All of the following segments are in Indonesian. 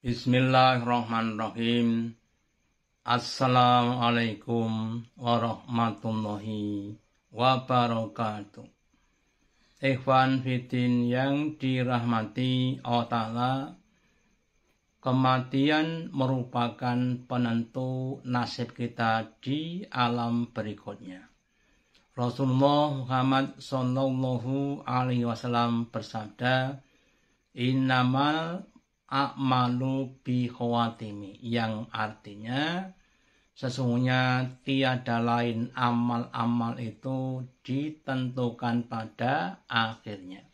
Bismillahirrahmanirrahim. Assalamualaikum warahmatullahi wabarakatuh. Ikhwan fitin yang dirahmati Allah Ta'ala, kematian merupakan penentu nasib kita di alam berikutnya. Rasulullah Muhammad Sallallahu Alaihi Wasallam bersabda, Innamal akmalu bihawatimi yang artinya sesungguhnya tiada lain amal-amal itu ditentukan pada akhirnya.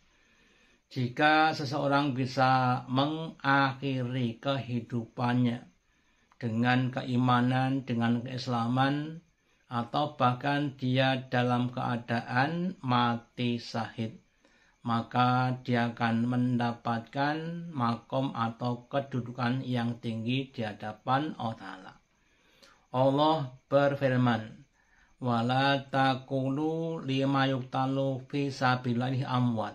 Jika seseorang bisa mengakhiri kehidupannya dengan keimanan, dengan keislaman, atau bahkan dia dalam keadaan mati sahid maka dia akan mendapatkan makom atau kedudukan yang tinggi di hadapan Allah Ta'ala. Allah berfirman, Wala takulu lima yuktalu fisabilillah amwat.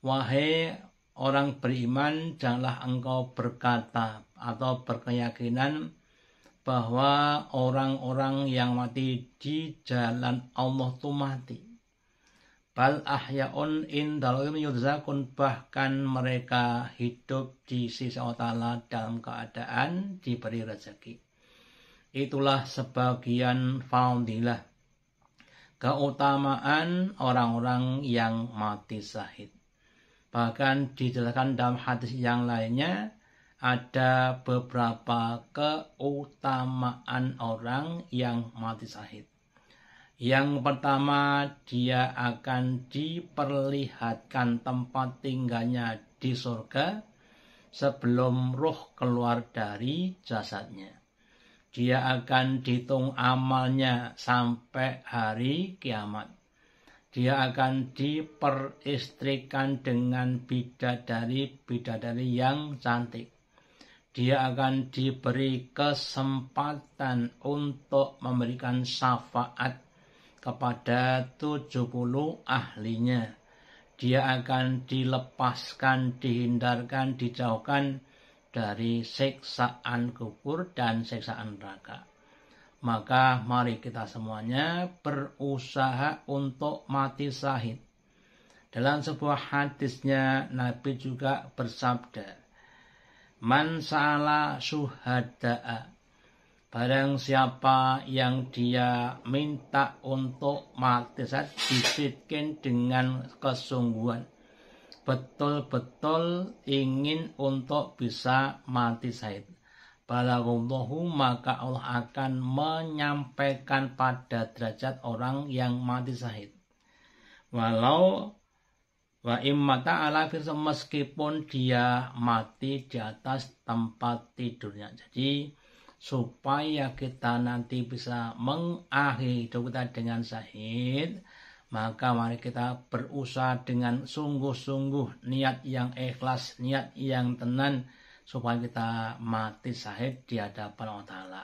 Wahai orang beriman, janganlah engkau berkata atau berkeyakinan bahwa orang-orang yang mati di jalan Allah itu mati Bal ahya'un dalam yudzakun bahkan mereka hidup di sisi Allah Ta'ala dalam keadaan diberi rezeki. Itulah sebagian fadilah keutamaan orang-orang yang mati syahid. Bahkan dijelaskan dalam hadis yang lainnya ada beberapa keutamaan orang yang mati syahid. Yang pertama, dia akan diperlihatkan tempat tinggalnya di surga sebelum roh keluar dari jasadnya. Dia akan dihitung amalnya sampai hari kiamat. Dia akan diperistrikan dengan bidadari-bidadari yang cantik dia akan diberi kesempatan untuk memberikan syafaat kepada 70 ahlinya. Dia akan dilepaskan, dihindarkan, dijauhkan dari siksaan kubur dan siksaan neraka. Maka mari kita semuanya berusaha untuk mati sahid. Dalam sebuah hadisnya Nabi juga bersabda, Man salah suhada'a Barang siapa yang dia minta untuk mati saat disitkin dengan kesungguhan. Betul-betul ingin untuk bisa mati saat. Balaghullahu maka Allah akan menyampaikan pada derajat orang yang mati sahid. Walau wa immata ala firsa meskipun dia mati di atas tempat tidurnya. Jadi supaya kita nanti bisa mengakhiri hidup kita dengan sahid maka mari kita berusaha dengan sungguh-sungguh niat yang ikhlas niat yang tenan supaya kita mati sahid di hadapan Allah Ta'ala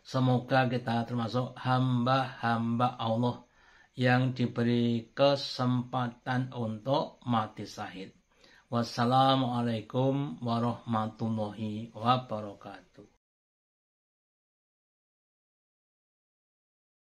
semoga kita termasuk hamba-hamba Allah yang diberi kesempatan untuk mati sahid wassalamualaikum warahmatullahi wabarakatuh